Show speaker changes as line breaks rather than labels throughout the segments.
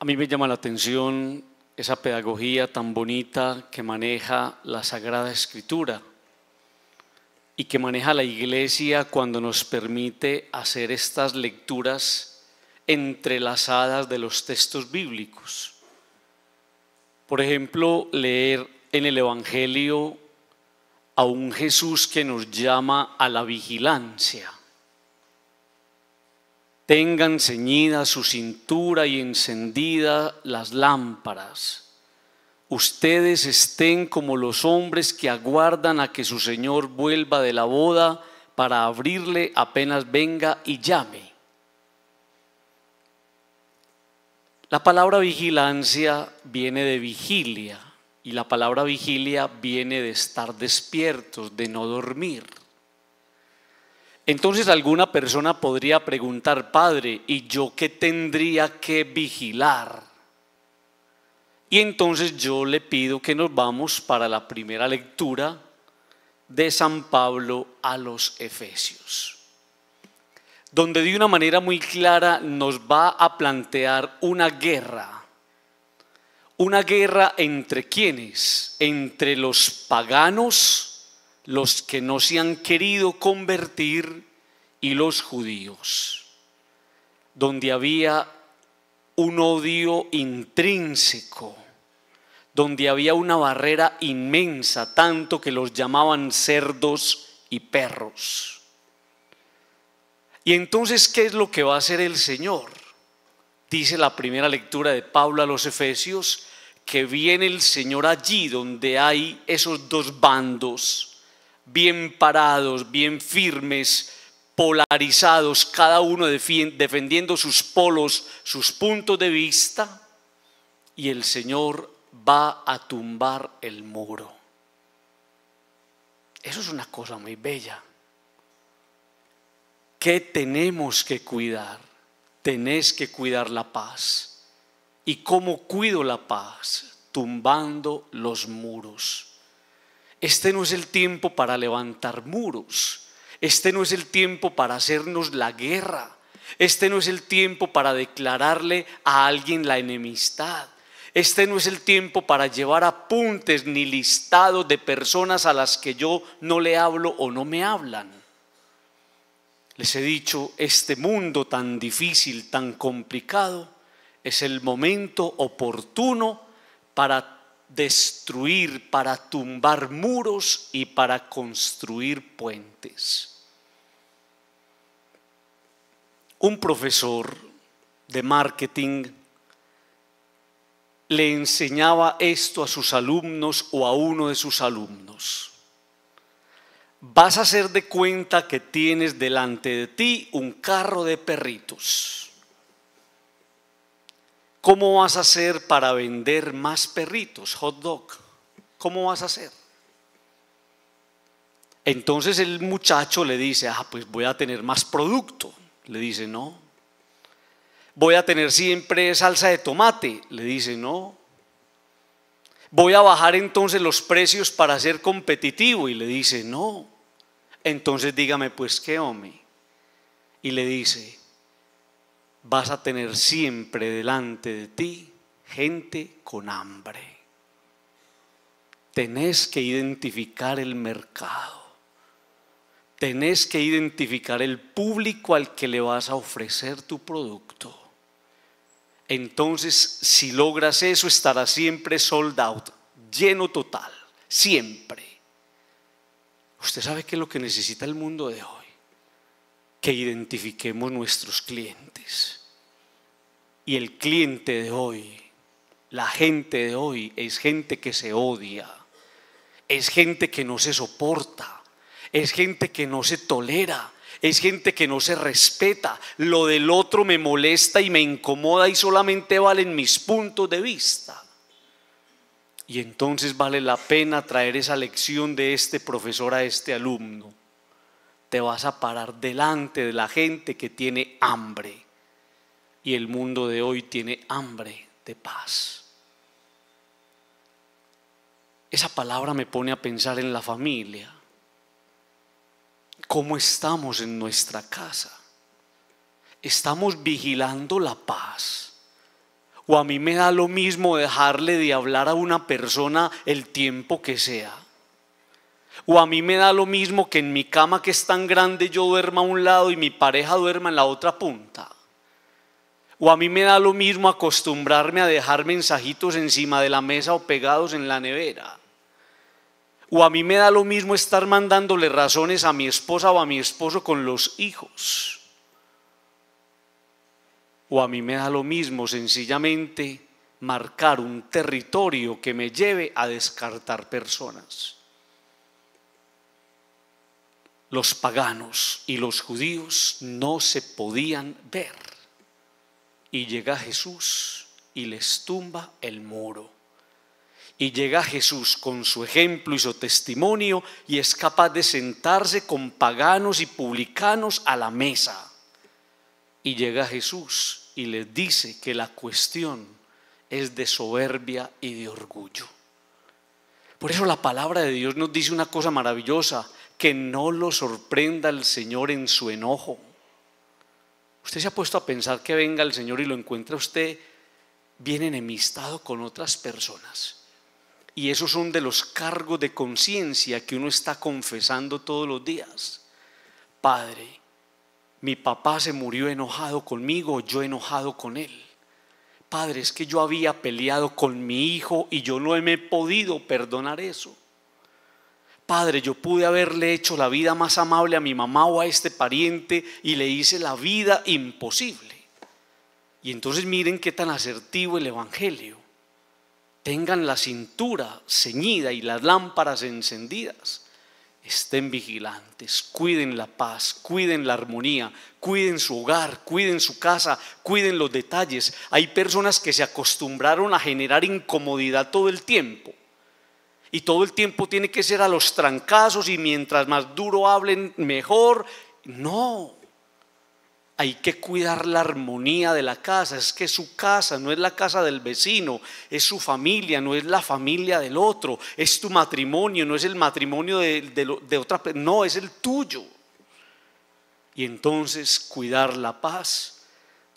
A mí me llama la atención esa pedagogía tan bonita que maneja la Sagrada Escritura y que maneja la Iglesia cuando nos permite hacer estas lecturas entrelazadas de los textos bíblicos. Por ejemplo, leer en el Evangelio a un Jesús que nos llama a la vigilancia Tengan ceñida su cintura y encendidas las lámparas. Ustedes estén como los hombres que aguardan a que su Señor vuelva de la boda para abrirle apenas venga y llame. La palabra vigilancia viene de vigilia y la palabra vigilia viene de estar despiertos, de no dormir. Entonces alguna persona podría preguntar, Padre, ¿y yo qué tendría que vigilar? Y entonces yo le pido que nos vamos para la primera lectura de San Pablo a los Efesios, donde de una manera muy clara nos va a plantear una guerra. Una guerra entre quienes? Entre los paganos los que no se han querido convertir y los judíos, donde había un odio intrínseco, donde había una barrera inmensa, tanto que los llamaban cerdos y perros. Y entonces, ¿qué es lo que va a hacer el Señor? Dice la primera lectura de Pablo a los Efesios, que viene el Señor allí donde hay esos dos bandos bien parados, bien firmes, polarizados, cada uno defendiendo sus polos, sus puntos de vista, y el Señor va a tumbar el muro. Eso es una cosa muy bella. ¿Qué tenemos que cuidar? Tenés que cuidar la paz. ¿Y cómo cuido la paz? Tumbando los muros. Este no es el tiempo para levantar muros. Este no es el tiempo para hacernos la guerra. Este no es el tiempo para declararle a alguien la enemistad. Este no es el tiempo para llevar apuntes ni listado de personas a las que yo no le hablo o no me hablan. Les he dicho, este mundo tan difícil, tan complicado, es el momento oportuno para destruir, para tumbar muros y para construir puentes. Un profesor de marketing le enseñaba esto a sus alumnos o a uno de sus alumnos. Vas a hacer de cuenta que tienes delante de ti un carro de perritos ¿Cómo vas a hacer para vender más perritos, hot dog? ¿Cómo vas a hacer? Entonces el muchacho le dice, ah, pues voy a tener más producto. Le dice, no. Voy a tener siempre salsa de tomate. Le dice, no. Voy a bajar entonces los precios para ser competitivo. Y le dice, no. Entonces dígame, pues qué hombre. Y le dice, vas a tener siempre delante de ti gente con hambre. Tenés que identificar el mercado. Tenés que identificar el público al que le vas a ofrecer tu producto. Entonces, si logras eso, estará siempre sold out, lleno total, siempre. Usted sabe que es lo que necesita el mundo de hoy, que identifiquemos nuestros clientes y el cliente de hoy, la gente de hoy es gente que se odia, es gente que no se soporta, es gente que no se tolera, es gente que no se respeta. Lo del otro me molesta y me incomoda y solamente valen mis puntos de vista. Y entonces vale la pena traer esa lección de este profesor a este alumno. Te vas a parar delante de la gente que tiene hambre y el mundo de hoy tiene hambre de paz. Esa palabra me pone a pensar en la familia. ¿Cómo estamos en nuestra casa? ¿Estamos vigilando la paz? ¿O a mí me da lo mismo dejarle de hablar a una persona el tiempo que sea? ¿O a mí me da lo mismo que en mi cama que es tan grande yo duerma a un lado y mi pareja duerma en la otra punta? O a mí me da lo mismo acostumbrarme a dejar mensajitos encima de la mesa o pegados en la nevera. O a mí me da lo mismo estar mandándole razones a mi esposa o a mi esposo con los hijos. O a mí me da lo mismo sencillamente marcar un territorio que me lleve a descartar personas. Los paganos y los judíos no se podían ver. Y llega Jesús y les tumba el muro. Y llega Jesús con su ejemplo y su testimonio y es capaz de sentarse con paganos y publicanos a la mesa. Y llega Jesús y les dice que la cuestión es de soberbia y de orgullo. Por eso la palabra de Dios nos dice una cosa maravillosa, que no lo sorprenda el Señor en su enojo ¿Usted se ha puesto a pensar que venga el Señor y lo encuentra usted bien enemistado con otras personas? Y esos son de los cargos de conciencia que uno está confesando todos los días. Padre, mi papá se murió enojado conmigo, yo enojado con él. Padre, es que yo había peleado con mi hijo y yo no me he podido perdonar eso. Padre, yo pude haberle hecho la vida más amable a mi mamá o a este pariente y le hice la vida imposible. Y entonces miren qué tan asertivo el Evangelio. Tengan la cintura ceñida y las lámparas encendidas. Estén vigilantes, cuiden la paz, cuiden la armonía, cuiden su hogar, cuiden su casa, cuiden los detalles. Hay personas que se acostumbraron a generar incomodidad todo el tiempo y todo el tiempo tiene que ser a los trancazos y mientras más duro hablen, mejor. No. Hay que cuidar la armonía de la casa. Es que su casa no es la casa del vecino, es su familia, no es la familia del otro, es tu matrimonio, no es el matrimonio de, otra persona, no, es el tuyo. Y entonces cuidar la paz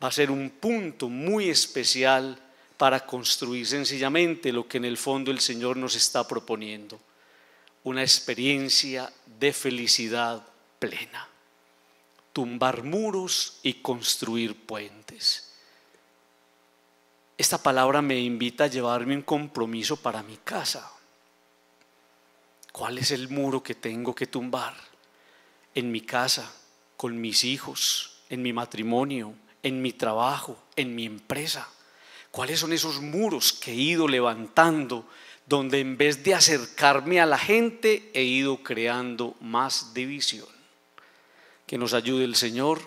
va a ser un punto muy especial para construir sencillamente lo que en el fondo el Señor nos está proponiendo, una experiencia de felicidad plena, tumbar muros y construir puentes. Esta palabra me invita a llevarme un compromiso para mi casa. ¿Cuál es el muro que tengo que tumbar? En mi casa, con mis hijos, en mi matrimonio, en mi trabajo, en mi empresa. ¿Cuáles son esos muros que he ido levantando donde en vez de acercarme a la gente he ido creando más división? Que nos ayude el Señor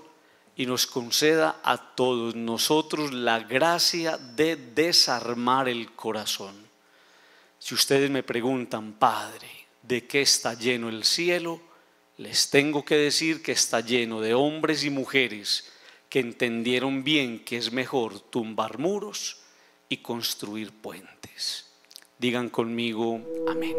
y nos conceda a todos nosotros la gracia de desarmar el corazón. Si ustedes me preguntan, Padre, ¿de qué está lleno el cielo? Les tengo que decir que está lleno de hombres y mujeres que entendieron bien que es mejor tumbar muros y construir puentes. Digan conmigo, amén.